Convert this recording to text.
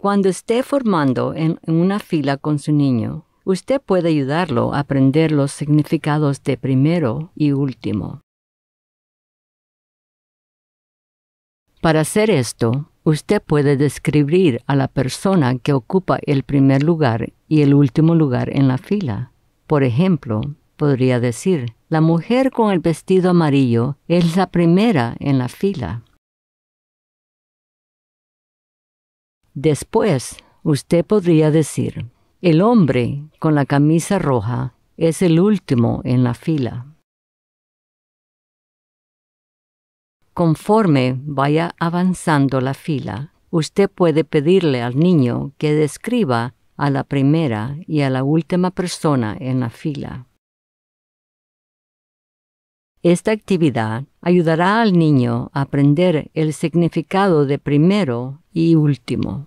Cuando esté formando en, una fila con su niño, usted puede ayudarlo a aprender los significados de primero y último. Para hacer esto, usted puede describir a la persona que ocupa el primer lugar y el último lugar en la fila. Por ejemplo, podría decir, la mujer con el vestido amarillo es la primera en la fila. Después, usted podría decir, el hombre con la camisa roja es el último en la fila. Conforme vaya avanzando la fila, usted puede pedirle al niño que describa a la primera y a la última persona en la fila. Esta actividad ayudará al niño a aprender el significado de primero y último.